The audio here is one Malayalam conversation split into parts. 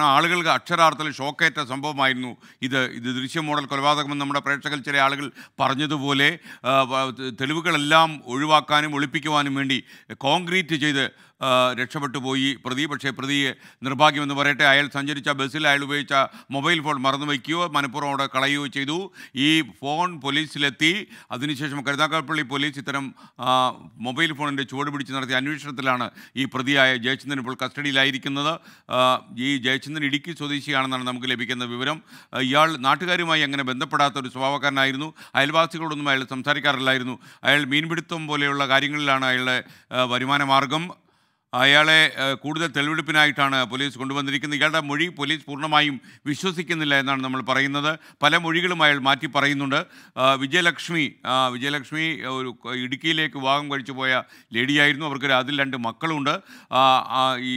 കാരണം ആളുകൾക്ക് അക്ഷരാർത്ഥത്തിൽ ഷോക്കേറ്റ സംഭവമായിരുന്നു ഇത് ഇത് ദൃശ്യ മോഡൽ കൊലപാതകമെന്ന് നമ്മുടെ പ്രേക്ഷകർ ചില ആളുകൾ പറഞ്ഞതുപോലെ തെളിവുകളെല്ലാം ഒഴിവാക്കാനും ഒളിപ്പിക്കുവാനും വേണ്ടി കോൺക്രീറ്റ് ചെയ്ത് രക്ഷപ്പെട്ടു പോയി പ്രതി പക്ഷേ പ്രതിയെ നിർഭാഗ്യമെന്ന് പറയട്ടെ അയാൾ സഞ്ചരിച്ച ബസ്സിൽ അയാൾ ഉപയോഗിച്ച മൊബൈൽ ഫോൺ മറന്നു വയ്ക്കുകയോ മനഃപൂർവ്വം അവിടെ കളയുകയോ ചെയ്തു ഈ ഫോൺ പോലീസിലെത്തി അതിനുശേഷം കരുതാക്കൽപ്പള്ളി പോലീസ് ഇത്തരം മൊബൈൽ ഫോണിൻ്റെ ചുവട് പിടിച്ച് നടത്തിയ അന്വേഷണത്തിലാണ് ഈ പ്രതിയായ ജയചന്ദ്രൻ ഇപ്പോൾ കസ്റ്റഡിയിലായിരിക്കുന്നത് ഈ ജയചന്ദ്രൻ ഇടുക്കി സ്വദേശിയാണെന്നാണ് നമുക്ക് ലഭിക്കുന്ന വിവരം ഇയാൾ നാട്ടുകാരുമായി അങ്ങനെ ബന്ധപ്പെടാത്ത ഒരു സ്വഭാവക്കാരനായിരുന്നു അയൽവാസികളോടൊന്നും അയാൾ സംസാരിക്കാറില്ലായിരുന്നു അയാൾ മീൻപിടുത്തം പോലെയുള്ള കാര്യങ്ങളിലാണ് അയാളുടെ വരുമാനമാർഗം അയാളെ കൂടുതൽ തെളിവെടുപ്പിനായിട്ടാണ് പോലീസ് കൊണ്ടുവന്നിരിക്കുന്നത് ഇയാളുടെ മൊഴി പോലീസ് പൂർണ്ണമായും വിശ്വസിക്കുന്നില്ല എന്നാണ് നമ്മൾ പറയുന്നത് പല മൊഴികളും അയാൾ മാറ്റി പറയുന്നുണ്ട് വിജയലക്ഷ്മി വിജയലക്ഷ്മി ഒരു ഇടുക്കിയിലേക്ക് വിവാഹം കഴിച്ചു പോയ ലേഡിയായിരുന്നു അവർക്ക് അതിൽ രണ്ട് മക്കളുണ്ട് ഈ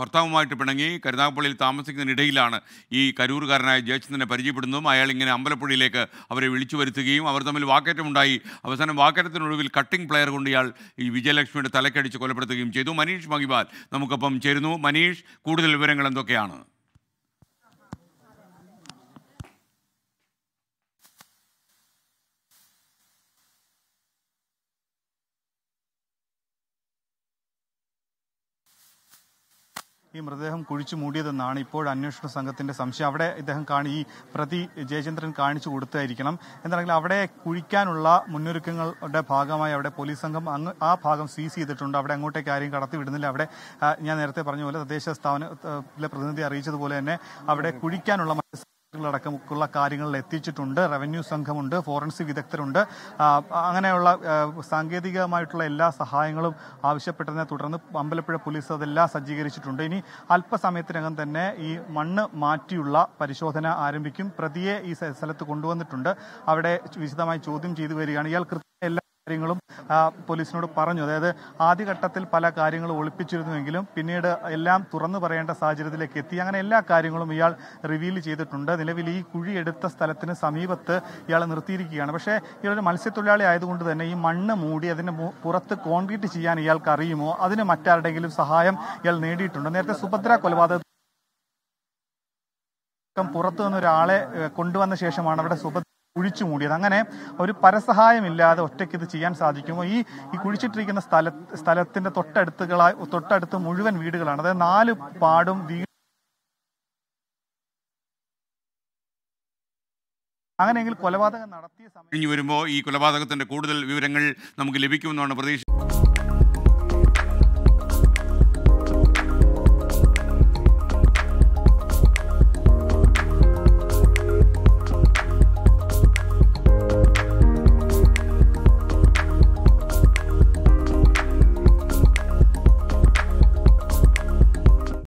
ഭർത്താവുമായിട്ട് പിണങ്ങി കരുനാഗപ്പള്ളിയിൽ താമസിക്കുന്നതിനിടയിലാണ് ഈ കരൂറുകാരനായ ജയചന്ദ്രനെ പരിചയപ്പെടുന്നതും അയാൾ ഇങ്ങനെ അമ്പലപ്പുഴയിലേക്ക് അവരെ വിളിച്ചു വരുത്തുകയും അവർ തമ്മിൽ വാക്കേറ്റമുണ്ടായി അവസാനം വാക്കേറ്റത്തിനൊടുവിൽ കട്ടിംഗ് പ്ലെയർ കൊണ്ട് ഇയാൾ ഈ വിജയലക്ഷ്മിയുടെ തലക്കടിച്ച് കൊലപ്പെടുത്തുകയും ചെയ്തു മനി മനീഷ് മഹിബാൽ നമുക്കൊപ്പം ചേരുന്നു മനീഷ് കൂടുതൽ വിവരങ്ങൾ എന്തൊക്കെയാണ് ഈ മൃതദേഹം കുഴിച്ചു മൂടിയതെന്നാണ് ഇപ്പോൾ അന്വേഷണ സംഘത്തിന്റെ സംശയം അവിടെ ഇദ്ദേഹം കാണി ഈ പ്രതി ജയചന്ദ്രൻ കാണിച്ചു കൊടുത്തായിരിക്കണം എന്താണെങ്കിൽ അവിടെ കുഴിക്കാനുള്ള മുന്നൊരുക്കങ്ങളുടെ ഭാഗമായി അവിടെ പോലീസ് സംഘം അങ്ങ് ആ ഭാഗം സീസ് ചെയ്തിട്ടുണ്ട് അവിടെ അങ്ങോട്ടേക്ക് ആരെയും കടത്തി വിടുന്നില്ല അവിടെ ഞാൻ നേരത്തെ പറഞ്ഞ പോലെ തദ്ദേശ സ്ഥാപനത്തിലെ പ്രതിനിധി അറിയിച്ചതുപോലെ തന്നെ അവിടെ കുഴിക്കാനുള്ള അടക്കമുള്ള കാര്യങ്ങളിൽ എത്തിച്ചിട്ടുണ്ട് റവന്യൂ സംഘമുണ്ട് ഫോറൻസിക് വിദഗ്ധരുണ്ട് അങ്ങനെയുള്ള സാങ്കേതികമായിട്ടുള്ള എല്ലാ സഹായങ്ങളും ആവശ്യപ്പെട്ടതിനെ തുടർന്ന് അമ്പലപ്പുഴ പോലീസ് അതെല്ലാം സജ്ജീകരിച്ചിട്ടുണ്ട് ഇനി അല്പസമയത്തിനകം തന്നെ ഈ മണ്ണ് മാറ്റിയുള്ള പരിശോധന ആരംഭിക്കും പ്രതിയെ ഈ സ്ഥലത്ത് കൊണ്ടുവന്നിട്ടുണ്ട് അവിടെ വിശദമായി ചോദ്യം ചെയ്തു വരികയാണ് ഇയാൾ കാര്യങ്ങളും പോലീസിനോട് പറഞ്ഞു അതായത് ആദ്യഘട്ടത്തിൽ പല കാര്യങ്ങളും ഒളിപ്പിച്ചിരുന്നുവെങ്കിലും പിന്നീട് എല്ലാം തുറന്നു പറയേണ്ട സാഹചര്യത്തിലേക്ക് എത്തി അങ്ങനെ എല്ലാ കാര്യങ്ങളും ഇയാൾ റിവീൽ ചെയ്തിട്ടുണ്ട് നിലവിൽ ഈ കുഴിയെടുത്ത സ്ഥലത്തിന് സമീപത്ത് ഇയാൾ നിർത്തിയിരിക്കുകയാണ് പക്ഷേ ഇയാളൊരു മത്സ്യത്തൊഴിലാളി ആയതുകൊണ്ട് തന്നെ ഈ മണ്ണ് മൂടി അതിന് പുറത്ത് കോൺക്രീറ്റ് ചെയ്യാൻ ഇയാൾക്ക് അറിയുമോ അതിന് മറ്റാരുടെങ്കിലും സഹായം ഇയാൾ നേടിയിട്ടുണ്ട് നേരത്തെ സുഭദ്ര കൊലപാതകം പുറത്തു ഒരാളെ കൊണ്ടുവന്ന ശേഷമാണ് അവിടെ സുഭദ്ര കുഴിച്ചു മൂടിയത് അങ്ങനെ ഒരു പരസഹായമില്ലാതെ ഒറ്റയ്ക്ക് ഇത് ചെയ്യാൻ സാധിക്കുമോ ഈ ഈ കുഴിച്ചിട്ടിരിക്കുന്ന സ്ഥല സ്ഥലത്തിന്റെ തൊട്ടടുത്തുകളായി തൊട്ടടുത്ത് മുഴുവൻ വീടുകളാണ് അതായത് നാല് പാടും വീട് അങ്ങനെയെങ്കിൽ കൊലപാതകം നടത്തിയ സമയം വരുമ്പോൾ ഈ കൊലപാതകത്തിന്റെ കൂടുതൽ വിവരങ്ങൾ നമുക്ക് ലഭിക്കുമെന്നാണ് പ്രതീക്ഷ